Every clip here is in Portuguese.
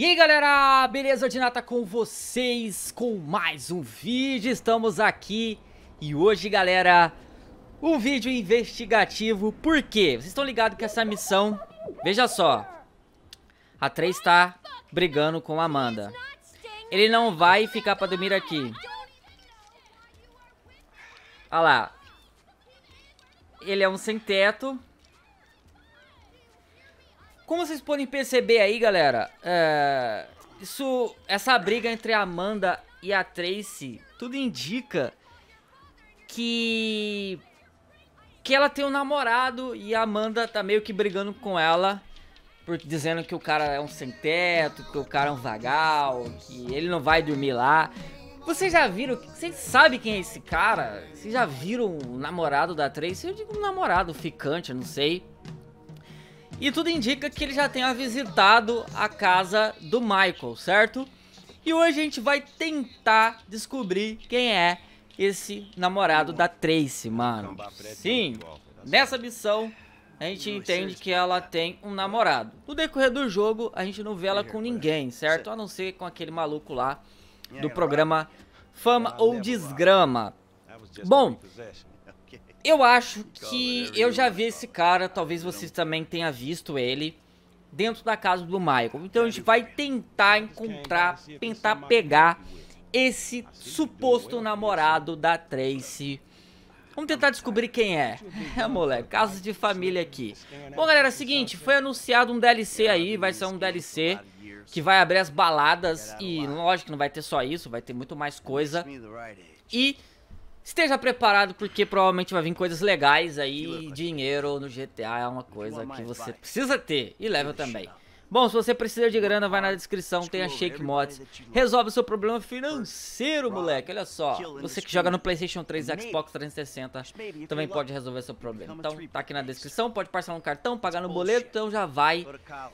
E aí galera, beleza? Dinata com vocês com mais um vídeo, estamos aqui e hoje galera, um vídeo investigativo, por quê? Vocês estão ligados que essa missão, veja só, a três está brigando com a Amanda, ele não vai ficar pra dormir aqui, olha lá, ele é um sem teto, como vocês podem perceber aí, galera, é... isso, essa briga entre a Amanda e a Tracy, tudo indica que que ela tem um namorado e a Amanda tá meio que brigando com ela por dizendo que o cara é um sem teto, que o cara é um vagal, que ele não vai dormir lá. Vocês já viram? Vocês sabem quem é esse cara? Vocês já viram o namorado da Tracy? Eu digo um namorado, ficante, eu não sei. E tudo indica que ele já tenha visitado a casa do Michael, certo? E hoje a gente vai tentar descobrir quem é esse namorado da Tracy, mano. Sim, nessa missão a gente entende que ela tem um namorado. No decorrer do jogo a gente não vê ela com ninguém, certo? A não ser com aquele maluco lá do é, programa Fama ou Desgrama. Bom, eu acho que eu já vi esse cara, talvez vocês também tenha visto ele dentro da casa do Michael. Então a gente vai tentar encontrar, tentar pegar esse suposto namorado da Tracy. Vamos tentar descobrir quem é. É, moleque, casa de família aqui. Bom, galera, é o seguinte, foi anunciado um DLC aí, vai ser um DLC que vai abrir as baladas e, lógico, não vai ter só isso, vai ter muito mais coisa. E Esteja preparado porque provavelmente vai vir coisas legais aí. Dinheiro no GTA é uma coisa que você precisa ter. E leva também. Bom, se você precisa de grana, vai na descrição, tem a Shake Mods. Resolve o seu problema financeiro, moleque. Olha só, você que joga no PlayStation 3 Xbox 360 também pode resolver seu problema. Então, tá aqui na descrição, pode parcelar um cartão, pagar no boleto, então já vai.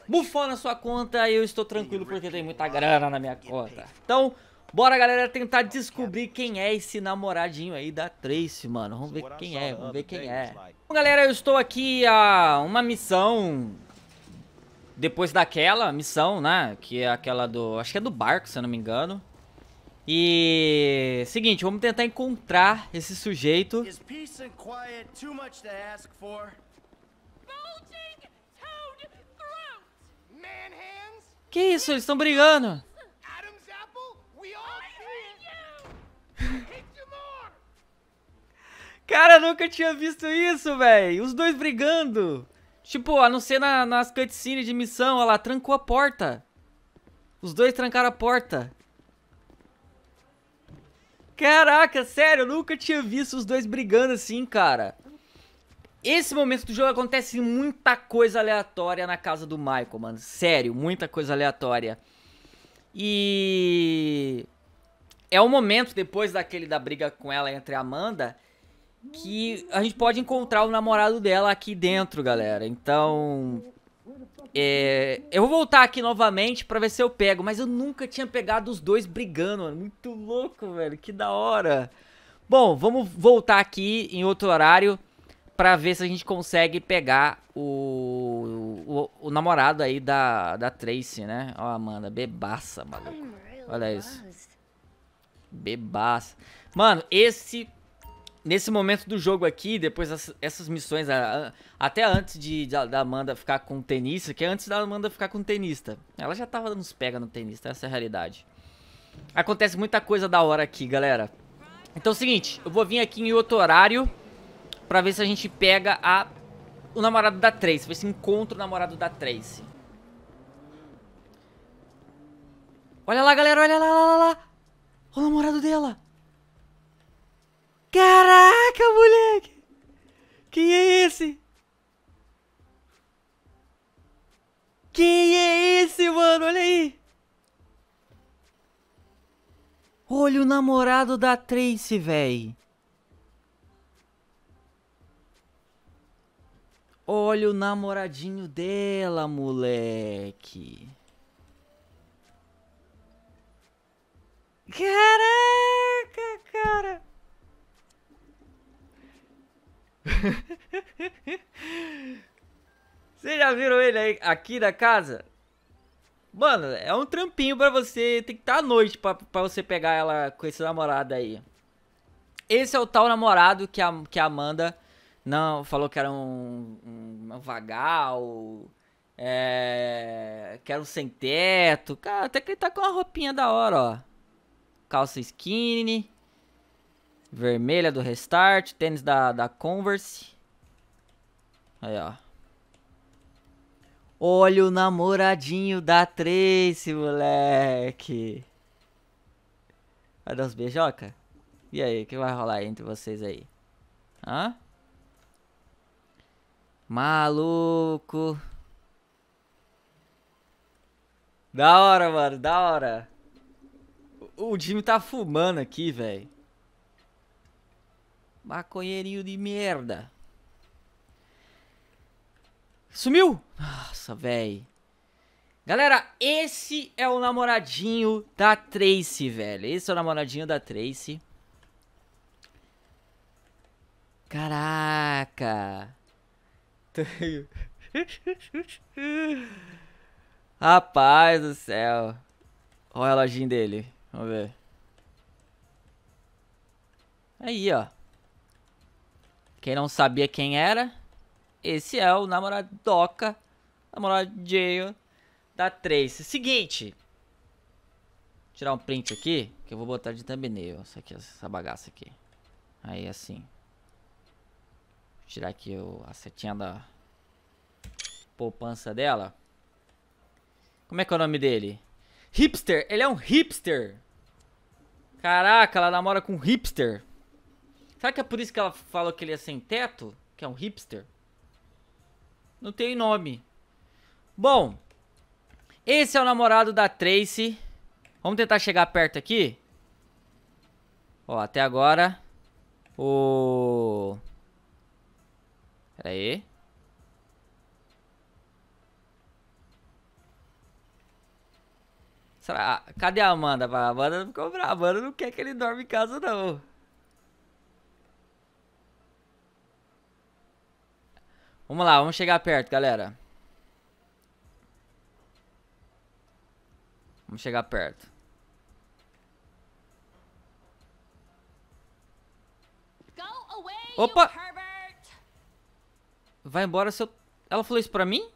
Bufou na sua conta, eu estou tranquilo porque tem muita grana na minha conta. Então, Bora, galera, tentar descobrir quem é esse namoradinho aí da Trace, mano. Vamos ver quem é, vamos ver quem é. Bom, galera, eu estou aqui a uma missão... Depois daquela missão, né? Que é aquela do... Acho que é do barco, se eu não me engano. E... Seguinte, vamos tentar encontrar esse sujeito. Que isso? Eles estão brigando. Cara, nunca tinha visto isso, velho. Os dois brigando. Tipo, a não ser na, nas cutscenes de missão, ela trancou a porta. Os dois trancaram a porta. Caraca, sério, eu nunca tinha visto os dois brigando assim, cara. Esse momento do jogo acontece muita coisa aleatória na casa do Michael, mano. Sério, muita coisa aleatória. E é o momento depois daquele da briga com ela entre a Amanda que a gente pode encontrar o namorado dela aqui dentro, galera. Então, é, eu vou voltar aqui novamente para ver se eu pego, mas eu nunca tinha pegado os dois brigando, mano. Muito louco, velho. Que da hora. Bom, vamos voltar aqui em outro horário para ver se a gente consegue pegar o, o, o, namorado aí da, da Tracy, né? Ó, Amanda, bebaça, maluco. Olha isso. Bebaça. Mano, esse. Nesse momento do jogo aqui, depois das, essas missões, até antes de, da, da Amanda ficar com o tenista, que é antes da Amanda ficar com o tenista. Ela já tava nos pega no tenista, essa é a realidade. Acontece muita coisa da hora aqui, galera. Então é o seguinte, eu vou vir aqui em outro horário. Pra ver se a gente pega a... O namorado da Tracy. Ver se encontra o namorado da Tracy. Olha lá, galera. Olha lá, lá, lá. lá. O namorado dela. Caraca, moleque. Quem é esse? Quem é esse, mano? Olha aí. Olha o namorado da Tracy, velho. Olha o namoradinho dela, moleque. Caraca, cara. Vocês já viram ele aí, aqui da casa? Mano, é um trampinho pra você. Tem que estar tá à noite pra, pra você pegar ela com esse namorado aí. Esse é o tal namorado que a, que a Amanda não, falou que era um, um, um vagal. É, que era um sem teto. Cara, até que ele tá com uma roupinha da hora, ó. Calça skinny. Vermelha do Restart. Tênis da, da Converse. Aí, ó. Olha o namoradinho da Trace, moleque. Vai dar uns beijoca? E aí, o que vai rolar entre vocês aí? Hã? Maluco. Da hora, mano, da hora. O Jimmy tá fumando aqui, velho. Maconheirinho de merda. Sumiu! Nossa, velho. Galera, esse é o namoradinho da Tracy, velho. Esse é o namoradinho da Tracy. Caraca tenho. Rapaz do céu. Olha o reloginho dele. Vamos ver. Aí, ó. Quem não sabia quem era, esse é o namorado Doca, namorado Jail da Trace. Seguinte. Vou tirar um print aqui, que eu vou botar de thumbnail. aqui, essa bagaça aqui. Aí, assim tirar aqui o, a setinha da poupança dela. Como é que é o nome dele? Hipster! Ele é um hipster! Caraca, ela namora com um hipster. Será que é por isso que ela falou que ele é sem teto? Que é um hipster? Não tem nome. Bom, esse é o namorado da Tracy. Vamos tentar chegar perto aqui. Ó, até agora. O... Pera aí. Será? Cadê a Amanda? A Amanda não ficou brava. A Amanda não quer que ele dorme em casa, não. Vamos lá, vamos chegar perto, galera. Vamos chegar perto. Opa! Vai embora se Ela falou isso pra mim?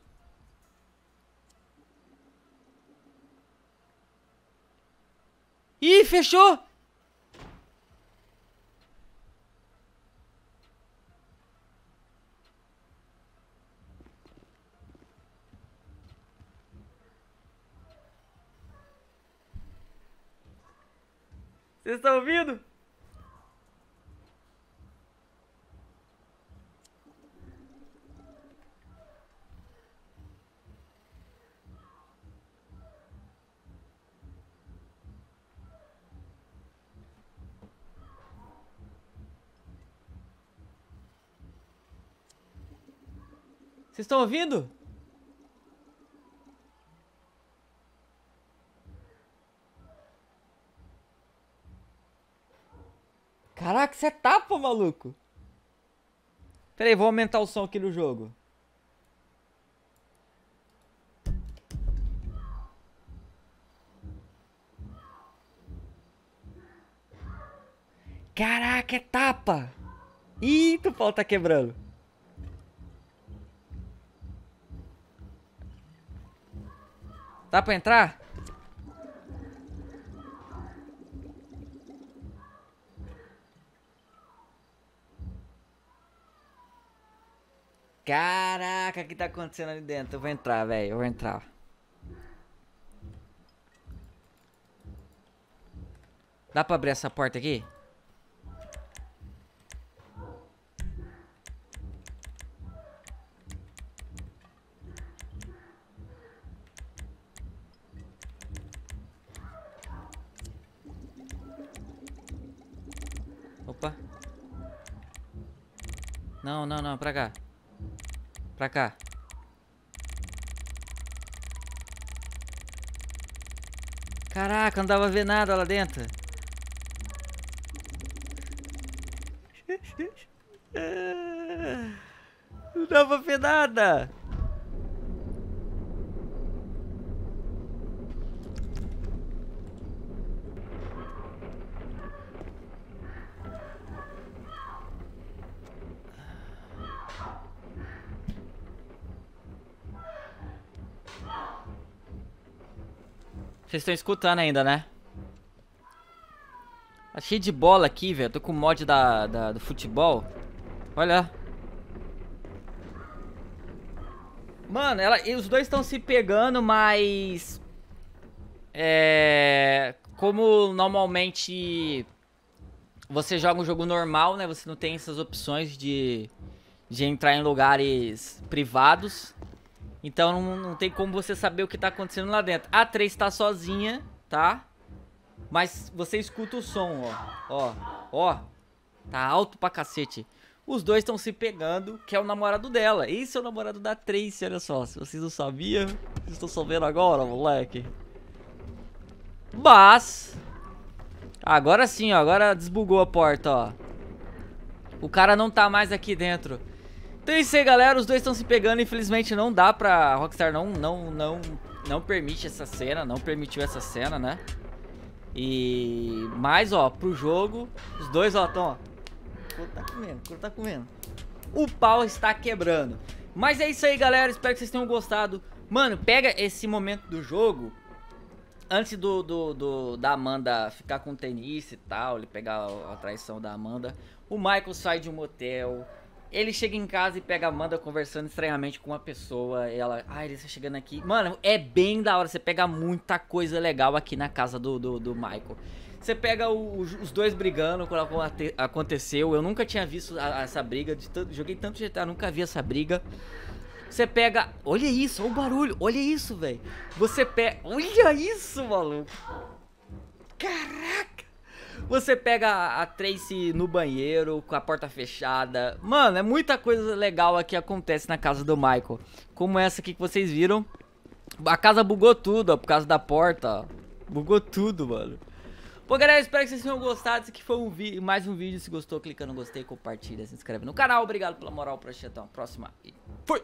Ih, fechou! Vocês estão ouvindo? Vocês estão ouvindo? Caraca, você é tapa, maluco. Pera aí, vou aumentar o som aqui no jogo. Caraca, é tapa. Ih, tu pau tá quebrando. Dá pra entrar? Caraca, o que tá acontecendo ali dentro? Eu vou entrar, velho. Eu vou entrar. Dá pra abrir essa porta aqui? cá. Caraca, não dava ver nada lá dentro. Não dava ver nada. Vocês estão escutando ainda, né? Tá cheio de bola aqui, velho. Tô com o mod da, da, do futebol. Olha. Mano, ela, os dois estão se pegando, mas... É... Como normalmente você joga um jogo normal, né? Você não tem essas opções de, de entrar em lugares privados. Então não, não tem como você saber o que tá acontecendo lá dentro. A 3 tá sozinha, tá? Mas você escuta o som, ó. Ó, ó. Tá alto pra cacete. Os dois estão se pegando, que é o namorado dela. Esse é o namorado da Tracy, olha só. Se vocês não sabiam, vocês estão sabendo agora, moleque. Mas... Agora sim, ó. Agora desbugou a porta, ó. O cara não tá mais aqui dentro. Então é isso aí, galera. Os dois estão se pegando. Infelizmente não dá pra... Rockstar não, não, não, não permite essa cena. Não permitiu essa cena, né? E... Mas, ó, pro jogo... Os dois, ó, estão, ó... O couro tá comendo, o couro tá comendo. O pau está quebrando. Mas é isso aí, galera. Espero que vocês tenham gostado. Mano, pega esse momento do jogo antes do, do, do, da Amanda ficar com o Tenis e tal, ele pegar a traição da Amanda, o Michael sai de um motel, ele chega em casa e pega a Amanda conversando estranhamente com uma pessoa. ela, ah, ele está chegando aqui. Mano, é bem da hora. Você pega muita coisa legal aqui na casa do, do, do Michael. Você pega o, os dois brigando quando aconteceu. Eu nunca tinha visto a, essa briga. Tanto, joguei tanto GTA, nunca vi essa briga. Você pega. Olha isso, olha o barulho. Olha isso, velho. Você pega. Olha isso, maluco. Caraca. Você pega a Tracy no banheiro, com a porta fechada. Mano, é muita coisa legal aqui acontece na casa do Michael. Como essa aqui que vocês viram. A casa bugou tudo, ó, por causa da porta, ó. Bugou tudo, mano. Bom, galera, espero que vocês tenham gostado. Esse aqui foi um mais um vídeo. Se gostou, clica no gostei, compartilha, se inscreve no canal. Obrigado pela moral, pra assistir. Até uma próxima e fui!